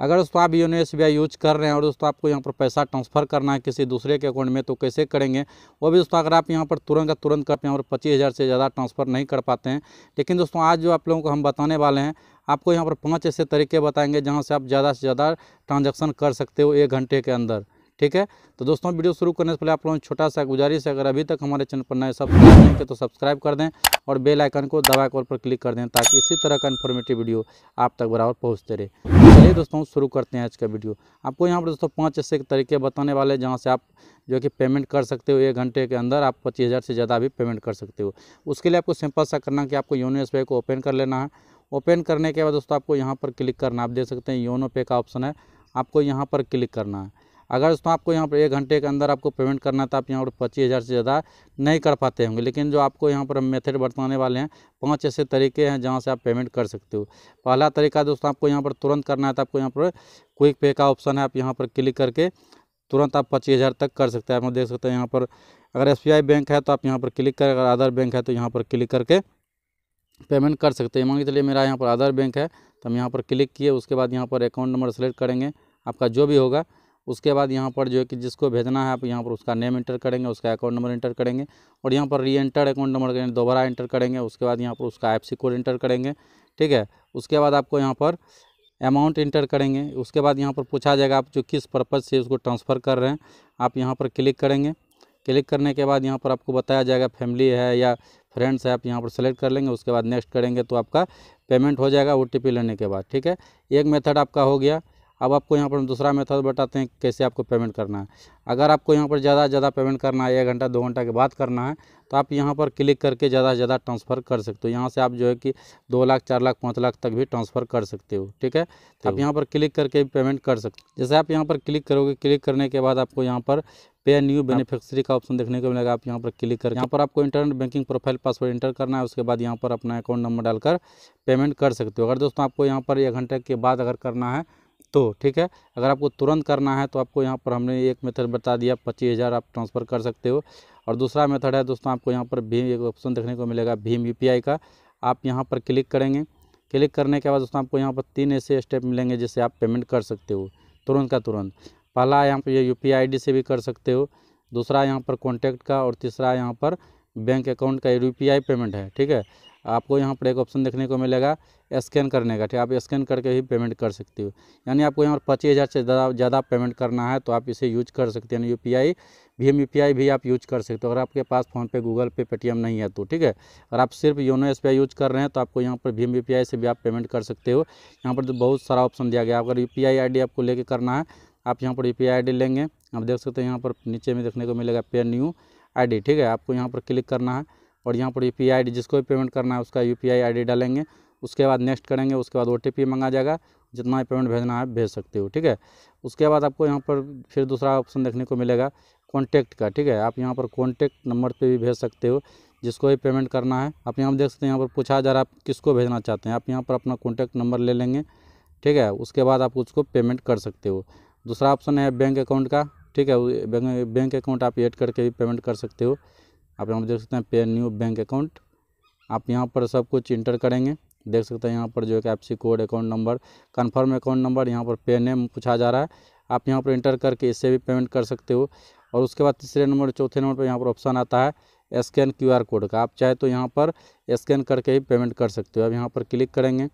अगर दोस्तों आप योनो एस यूज़ कर रहे हैं और दोस्तों आपको यहाँ पर पैसा ट्रांसफ़र करना है किसी दूसरे के अकाउंट में तो कैसे करेंगे वो भी दोस्तों अगर आप यहाँ पर तुरंत का तुरंत कर यहाँ पर पच्चीस हज़ार से ज़्यादा ट्रांसफ़र नहीं कर पाते हैं लेकिन दोस्तों आज जो आप लोगों को हम बताने वाले हैं आपको यहाँ पर पाँच ऐसे तरीके बताएंगे जहाँ से आप ज़्यादा से ज़्यादा ट्रांजेक्शन कर सकते हो एक घंटे के अंदर ठीक है तो दोस्तों वीडियो शुरू करने से पहले आप लोगों छोटा सा गुजारिश है अगर अभी तक हमारे चैनल पर नए सब्सक्राइब नहीं किए तो सब्सक्राइब कर दें और बेल आइकन को दबा कर पर क्लिक कर दें ताकि इसी तरह का इन्फॉर्मेटिव वीडियो आप तक बराबर पहुँचते रहे चलिए दोस्तों शुरू करते हैं आज का वीडियो आपको यहाँ पर दोस्तों पाँच ऐसे तरीके बताने वाले हैं जहाँ से आप जो कि पेमेंट कर सकते हो एक घंटे के अंदर आप पच्चीस हज़ार से ज़्यादा भी पेमेंट कर सकते हो उसके लिए आपको सिंपल सा करना कि आपको योनो एस को ओपन कर लेना है ओपन करने के बाद दोस्तों आपको यहाँ पर क्लिक करना आप देख सकते हैं योनो पे का ऑप्शन है आपको यहाँ पर क्लिक करना है अगर दोस्तों आपको यहाँ पर एक घंटे के अंदर आपको पेमेंट करना था आप यहाँ पर पच्चीस हज़ार से ज़्यादा नहीं कर पाते होंगे लेकिन जो आपको यहाँ पर हम मेथड बताने वाले हैं पाँच ऐसे तरीके हैं जहाँ से आप पेमेंट कर सकते हो पहला तरीका दोस्तों आपको यहाँ पर तुरंत करना है तो आपको यहाँ पर क्विक पे का ऑप्शन है आप यहाँ पर क्लिक करके तुरंत आप पच्चीस हज़ार तक कर सकते हैं आप देख सकते हैं यहाँ पर अगर एस बैंक है तो आप यहाँ पर क्लिक करें अगर अदर बैंक है तो यहाँ पर क्लिक करके पेमेंट कर सकते हैं मान के चलिए मेरा यहाँ पर अदर बैंक है तो हम यहाँ पर क्लिक किए उसके बाद यहाँ पर अकाउंट नंबर सेलेक्ट करेंगे आपका जो भी होगा उसके बाद यहाँ पर जो है कि जिसको भेजना है आप यहाँ पर उसका नेम इंटर करेंगे उसका अकाउंट नंबर इंटर करेंगे और यहाँ पर री एंटर अकाउंट नंबर करेंगे दोबारा इंटर करेंगे उसके बाद यहाँ पर उसका एफ कोड इंटर करेंगे ठीक है उसके बाद आपको यहाँ पर अमाउंट इंटर करेंगे उसके बाद यहाँ पर पूछा जाएगा आप जो किस पर्पज़ से उसको ट्रांसफ़र कर रहे हैं आप यहाँ पर क्लिक करेंगे क्लिक करने के बाद यहाँ पर आपको बताया जाएगा फैमिली है या फ्रेंड्स है आप यहाँ पर सेलेक्ट कर लेंगे उसके बाद नेक्स्ट करेंगे तो आपका पेमेंट हो जाएगा ओ लेने के बाद ठीक है एक मेथड आपका हो गया अब आपको यहाँ पर दूसरा मेथड बताते हैं कैसे आपको पेमेंट करना है अगर आपको यहाँ पर ज़्यादा से ज़्यादा पेमेंट करना है एक घंटा दो घंटा के बाद करना है तो आप यहाँ पर क्लिक करके ज़्यादा से ज़्यादा ट्रांसफ़र कर सकते हो यहाँ से आप जो है कि दो लाख चार लाख पाँच लाख तक भी ट्रांसफ़र कर सकते हो ठीक है तो आप यहाँ पर क्लिक करके पेमेंट कर सकते हो जैसे आप यहाँ पर क्लिक करोगे क्लिक करने के बाद आपको यहाँ पर पे न्यू बेनिफिक्सरी का ऑप्शन देखने को मिलेगा आप यहाँ पर क्लिक करें यहाँ पर आपको internet banking profile password enter करना है उसके बाद यहाँ पर अपना अकाउंट नंबर डालकर पेमेंट कर सकते हो अगर दोस्तों आपको यहाँ पर एक घंटे के बाद अगर करना है तो ठीक है अगर आपको तुरंत करना है तो आपको यहाँ पर हमने एक मेथड बता दिया पच्चीस हज़ार आप ट्रांसफ़र कर सकते हो और दूसरा मेथड है दोस्तों आपको यहाँ पर भीम एक ऑप्शन देखने को मिलेगा भीम यू का आप यहाँ पर क्लिक करेंगे क्लिक करने के बाद दोस्तों आपको यहाँ पर तीन ऐसे स्टेप मिलेंगे जिससे आप पेमेंट कर सकते हो तुरंत का तुरंत पहला यहाँ पर ये यू पी से भी कर सकते हो दूसरा यहाँ पर कॉन्टैक्ट का और तीसरा यहाँ पर बैंक अकाउंट का यू पेमेंट है ठीक है आपको यहाँ पर एक ऑप्शन देखने को मिलेगा स्कैन करने का ठीक आप स्कैन करके ही पेमेंट कर सकते हो यानी आपको यहाँ पर पच्चीस हज़ार से ज़्यादा ज़्यादा पेमेंट करना है तो आप इसे यूज कर सकते हैं यू पी आई भी एम यू पी आई भी आप यूज कर सकते हो अगर आपके पास फ़ोनपे गूगल पे पेटीएम नहीं है तो ठीक है अगर आप सिर्फ YONO S B I use कर रहे हैं तो आपको यहाँ पर भीम यू पी आई से भी आप पेमेंट कर सकते हो यहाँ पर तो बहुत सारा ऑप्शन दिया गया अगर U P I I D आपको लेके करना है आप यहाँ पर U P I I D लेंगे आप देख सकते हैं यहाँ पर नीचे में देखने को मिलेगा पे न्यू आई डी ठीक है आपको यहाँ पर क्लिक करना है और यहाँ पर यू पी आई जिसको भी पेमेंट करना है उसका यू पी आई आई डालेंगे उसके बाद नेक्स्ट करेंगे उसके बाद ओ टी पी मंगा जाएगा जितना भी पेमेंट भेजना है भेज सकते हो ठीक है उसके बाद आपको यहाँ पर फिर दूसरा ऑप्शन देखने को मिलेगा कॉन्टैक्ट का ठीक है आप यहाँ पर कॉन्टैक्ट नंबर पे भी भेज सकते हो जिसको भी पेमेंट करना है आप यहाँ पर देख सकते हैं यहाँ पर पूछा जा रहा है आप किसको भेजना चाहते हैं आप यहाँ पर अपना कॉन्टैक्ट नंबर ले लेंगे ठीक है उसके बाद आप उसको पेमेंट कर सकते हो दूसरा ऑप्शन है बैंक अकाउंट का ठीक है बैंक अकाउंट आप ऐड करके भी पेमेंट कर सकते हो आप यहाँ पर देख सकते हैं पे न्यू बैंक अकाउंट आप यहाँ पर सब कुछ इंटर करेंगे देख सकते हैं यहाँ पर जो है कैप्सी code account number confirm account number यहाँ पर पे नेम पूछा जा रहा है आप यहाँ पर इंटर करके इससे भी पेमेंट कर सकते हो और उसके बाद तीसरे नंबर चौथे नंबर पर यहाँ पर ऑप्शन आता है स्कैन क्यूआर कोड का आप चाहे तो यहाँ पर स्कैन करके ही पेमेंट कर सकते हो अब यहाँ पर क्लिक करेंगे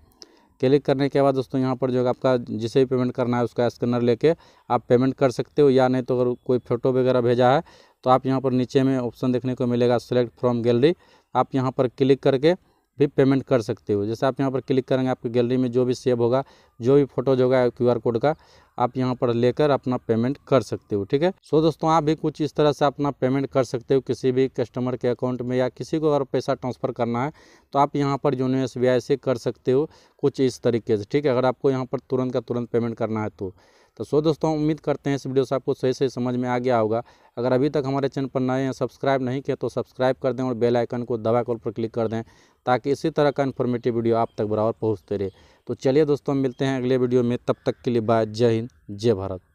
क्लिक करने के बाद दोस्तों यहाँ पर जो है आपका जिसे भी पेमेंट करना है उसका स्कैनर लेके आप पेमेंट कर सकते हो या नहीं तो अगर कोई फ़ोटो वगैरह भेजा है तो आप यहाँ पर नीचे में ऑप्शन देखने को मिलेगा सेलेक्ट फ्रॉम गैलरी आप यहाँ पर क्लिक करके भी पेमेंट कर सकते हो जैसे आप यहाँ पर क्लिक करेंगे आपकी गैलरी में जो भी सेव होगा जो भी फोटोज होगा क्यू आर कोड का आप यहाँ पर लेकर अपना पेमेंट कर सकते हो ठीक है सो दोस्तों आप भी कुछ इस तरह से अपना पेमेंट कर सकते हो किसी भी कस्टमर के अकाउंट में या किसी को अगर पैसा ट्रांसफ़र करना है तो आप यहाँ पर जो है एस से कर सकते हो कुछ इस तरीके से ठीक है अगर आपको यहाँ पर तुरंत का तुरंत पेमेंट करना है तो तो सो दोस्तों उम्मीद करते हैं इस वीडियो से आपको सही सही समझ में आ गया होगा अगर अभी तक हमारे चैनल पर नए हैं सब्सक्राइब नहीं किया तो सब्सक्राइब कर दें और बेल आइकन को दबा कॉल पर क्लिक कर दें ताकि इसी तरह का इन्फॉर्मेटिव वीडियो आप तक बराबर पहुँचते रहे तो चलिए दोस्तों मिलते हैं अगले वीडियो में तब तक के लिए बाय जय हिंद जय भारत